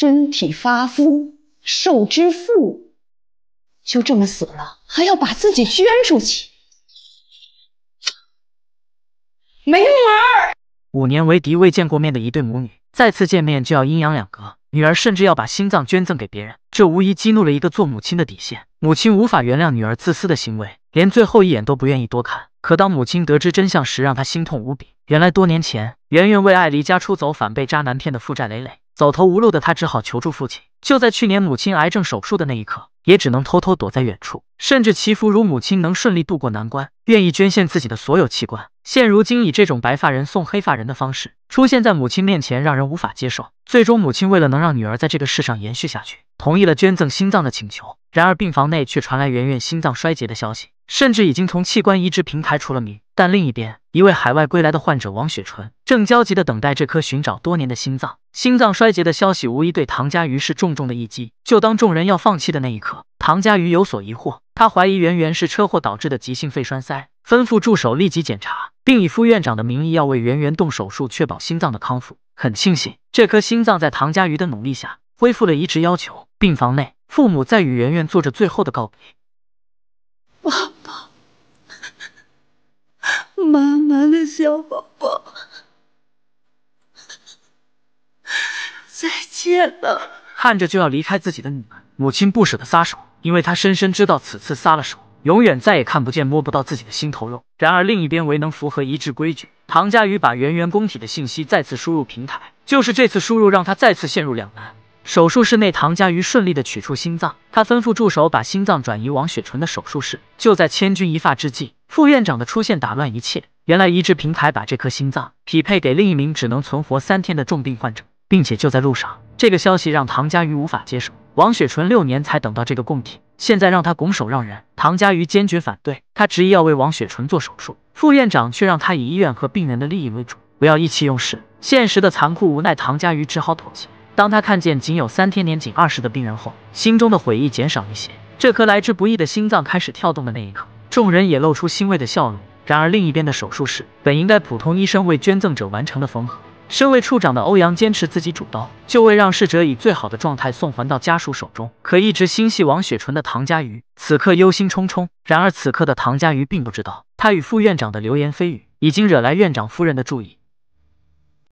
身体发肤受之父，就这么死了，还要把自己捐出去，没门儿！五年为敌未见过面的一对母女，再次见面就要阴阳两隔，女儿甚至要把心脏捐赠给别人，这无疑激怒了一个做母亲的底线。母亲无法原谅女儿自私的行为，连最后一眼都不愿意多看。可当母亲得知真相时，让她心痛无比。原来多年前，圆圆为爱离家出走，反被渣男骗的负债累累。走投无路的他只好求助父亲。就在去年母亲癌症手术的那一刻，也只能偷偷躲在远处，甚至祈福，如母亲能顺利度过难关，愿意捐献自己的所有器官。现如今以这种白发人送黑发人的方式出现在母亲面前，让人无法接受。最终，母亲为了能让女儿在这个世上延续下去，同意了捐赠心脏的请求。然而，病房内却传来圆圆心脏衰竭的消息，甚至已经从器官移植平台除了名。但另一边，一位海外归来的患者王雪纯正焦急地等待这颗寻找多年的心脏。心脏衰竭的消息无疑对唐家瑜是重重的一击。就当众人要放弃的那一刻，唐家瑜有所疑惑，他怀疑圆圆是车祸导致的急性肺栓塞，吩咐助手立即检查。并以副院长的名义要为圆圆动手术，确保心脏的康复。很庆幸，这颗心脏在唐家瑜的努力下恢复了移植要求。病房内，父母在与圆圆做着最后的告别。爸爸，妈妈的小宝宝，再见了。看着就要离开自己的女儿，母亲不舍得撒手，因为她深深知道此次撒了手。永远再也看不见、摸不到自己的心头肉。然而另一边，唯能符合移植规矩，唐家瑜把圆圆供体的信息再次输入平台。就是这次输入，让他再次陷入两难。手术室内，唐家瑜顺利的取出心脏，他吩咐助手把心脏转移王雪纯的手术室。就在千钧一发之际，副院长的出现打乱一切。原来移植平台把这颗心脏匹配给另一名只能存活三天的重病患者，并且就在路上。这个消息让唐家瑜无法接受。王雪纯六年才等到这个供体，现在让他拱手让人，唐佳瑜坚决反对，他执意要为王雪纯做手术，副院长却让他以医院和病人的利益为主，不要意气用事。现实的残酷无奈，唐佳瑜只好妥协。当他看见仅有三天、年仅二十的病人后，心中的悔意减少一些。这颗来之不易的心脏开始跳动的那一刻，众人也露出欣慰的笑容。然而另一边的手术室，本应该普通医生为捐赠者完成的缝合。身为处长的欧阳坚持自己主刀，就为让逝者以最好的状态送还到家属手中。可一直心系王雪纯的唐家瑜，此刻忧心忡忡。然而此刻的唐家瑜并不知道，他与副院长的流言蜚语已经惹来院长夫人的注意。